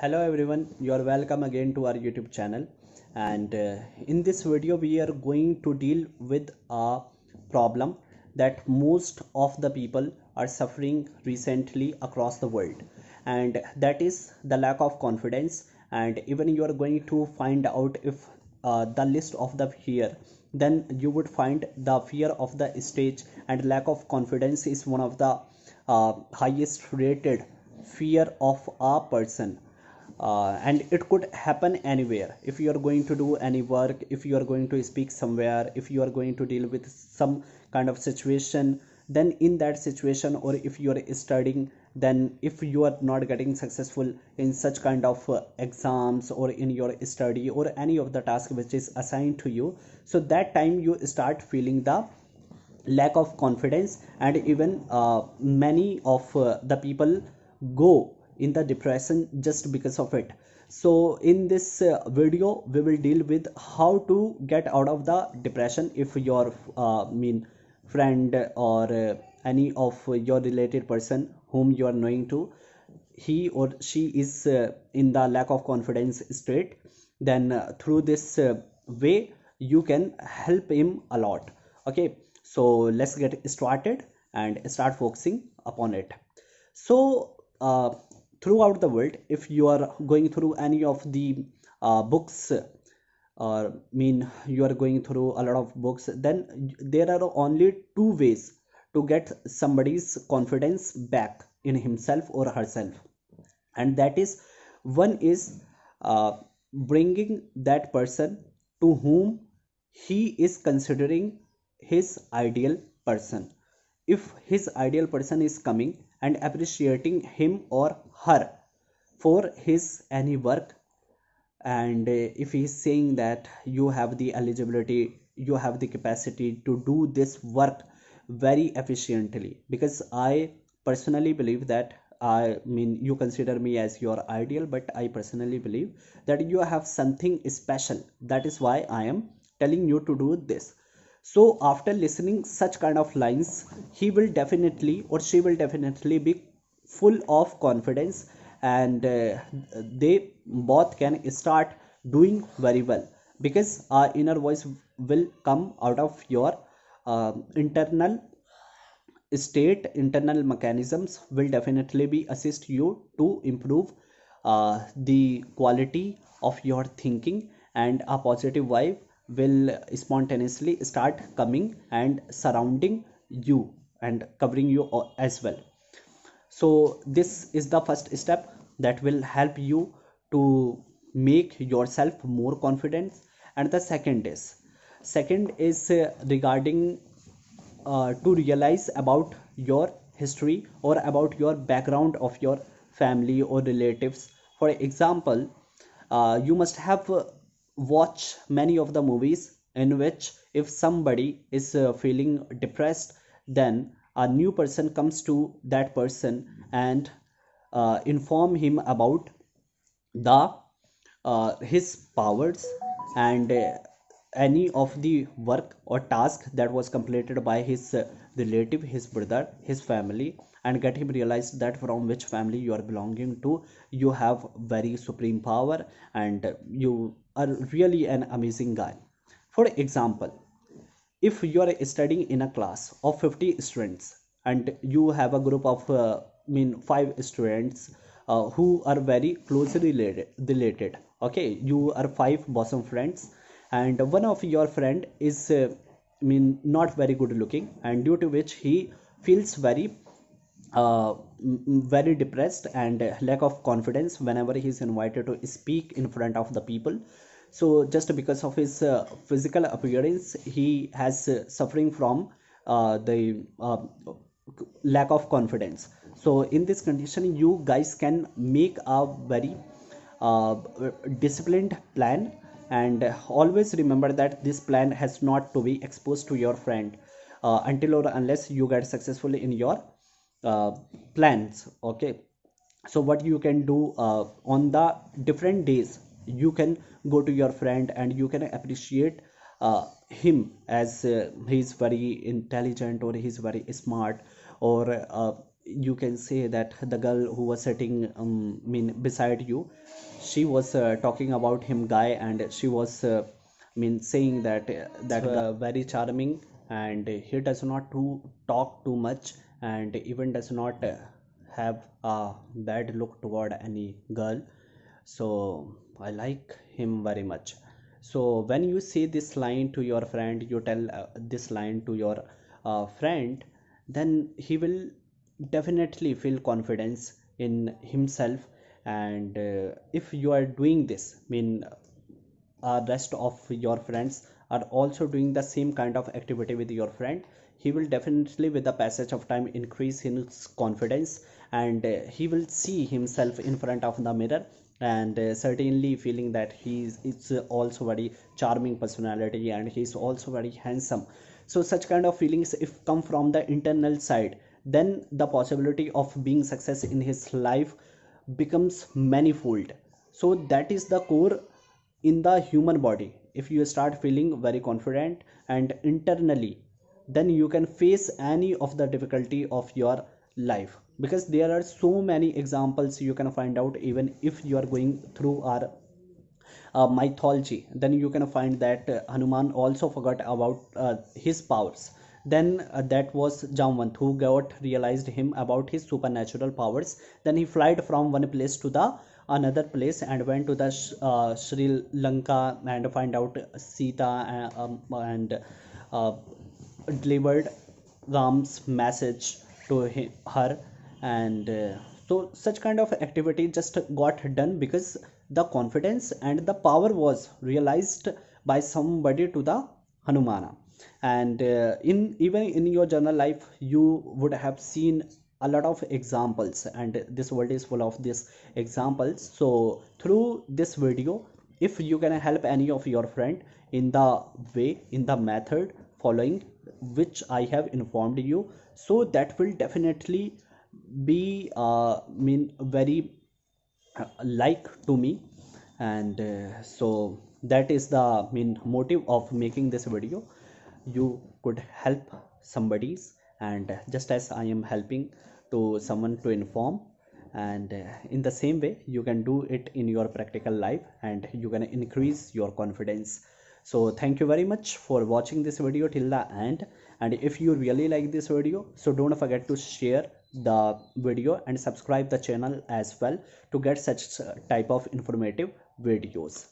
hello everyone you are welcome again to our youtube channel and uh, in this video we are going to deal with a problem that most of the people are suffering recently across the world and that is the lack of confidence and even you are going to find out if uh, the list of the fear then you would find the fear of the stage and lack of confidence is one of the uh, highest rated fear of a person uh, and it could happen anywhere if you are going to do any work if you are going to speak somewhere if you are going to deal with some kind of situation then in that situation or if you are studying then if you are not getting successful in such kind of uh, exams or in your study or any of the task which is assigned to you so that time you start feeling the lack of confidence and even uh, many of uh, the people go in the depression just because of it so in this uh, video we will deal with how to get out of the depression if your uh, mean friend or uh, any of your related person whom you are knowing to he or she is uh, in the lack of confidence state then uh, through this uh, way you can help him a lot okay so let's get started and start focusing upon it so uh, throughout the world if you are going through any of the uh, books or uh, mean you are going through a lot of books then there are only two ways to get somebody's confidence back in himself or herself and that is one is uh, bringing that person to whom he is considering his ideal person if his ideal person is coming and appreciating him or her for his any work and uh, if he is saying that you have the eligibility you have the capacity to do this work very efficiently because i personally believe that i mean you consider me as your ideal but i personally believe that you have something special that is why i am telling you to do this so after listening such kind of lines he will definitely or she will definitely be full of confidence and uh, they both can start doing very well because our inner voice will come out of your uh, internal state internal mechanisms will definitely be assist you to improve uh, the quality of your thinking and a positive vibe will spontaneously start coming and surrounding you and covering you as well so this is the first step that will help you to make yourself more confident and the second is second is uh, regarding uh, to realize about your history or about your background of your family or relatives for example uh, you must have watch many of the movies in which if somebody is uh, feeling depressed then a new person comes to that person and uh, inform him about the uh, his powers and uh, any of the work or task that was completed by his uh, relative his brother his family and get him realized that from which family you are belonging to you have very supreme power and you are really an amazing guy for example if you are studying in a class of 50 students and you have a group of uh, I mean five students uh, who are very closely related, related okay you are five bosom friends and one of your friend is uh, i mean not very good looking and due to which he feels very uh, very depressed and lack of confidence whenever he is invited to speak in front of the people so just because of his uh, physical appearance he has uh, suffering from uh, the uh, lack of confidence so in this condition you guys can make a very uh, disciplined plan and uh, always remember that this plan has not to be exposed to your friend uh, until or unless you get successfully in your uh, plans okay so what you can do uh, on the different days you can go to your friend and you can appreciate uh, him as uh, he is very intelligent or he is very smart or you can say that the girl who was sitting um, mean beside you she was uh, talking about him guy and she was uh, mean saying that uh, that uh, very charming and he does not to talk too much and even does not have a bad look toward any girl so I like him very much so when you say this line to your friend you tell uh, this line to your uh, friend then he will definitely feel confidence in himself and uh, if you are doing this I mean uh, rest of your friends are also doing the same kind of activity with your friend he will definitely with the passage of time increase his confidence and uh, he will see himself in front of the mirror and uh, certainly feeling that he is it's also very charming personality and he is also very handsome so such kind of feelings if come from the internal side then the possibility of being success in his life becomes manifold so that is the core in the human body if you start feeling very confident and internally then you can face any of the difficulty of your life because there are so many examples you can find out even if you are going through our uh, mythology then you can find that uh, hanuman also forgot about uh, his powers then uh, that was Jamwant who got realized him about his supernatural powers. Then he fled from one place to the another place and went to the uh, Sri Lanka and find out Sita and, uh, um, and uh, delivered Ram's message to him, her and uh, so such kind of activity just got done because the confidence and the power was realized by somebody to the Hanumana and uh, in even in your journal life you would have seen a lot of examples and this world is full of these examples so through this video if you can help any of your friend in the way in the method following which i have informed you so that will definitely be uh mean very uh, like to me and uh, so that is the main motive of making this video you could help somebody's and just as i am helping to someone to inform and uh, in the same way you can do it in your practical life and you can increase your confidence so thank you very much for watching this video till the end and if you really like this video so don't forget to share the video and subscribe the channel as well to get such uh, type of informative videos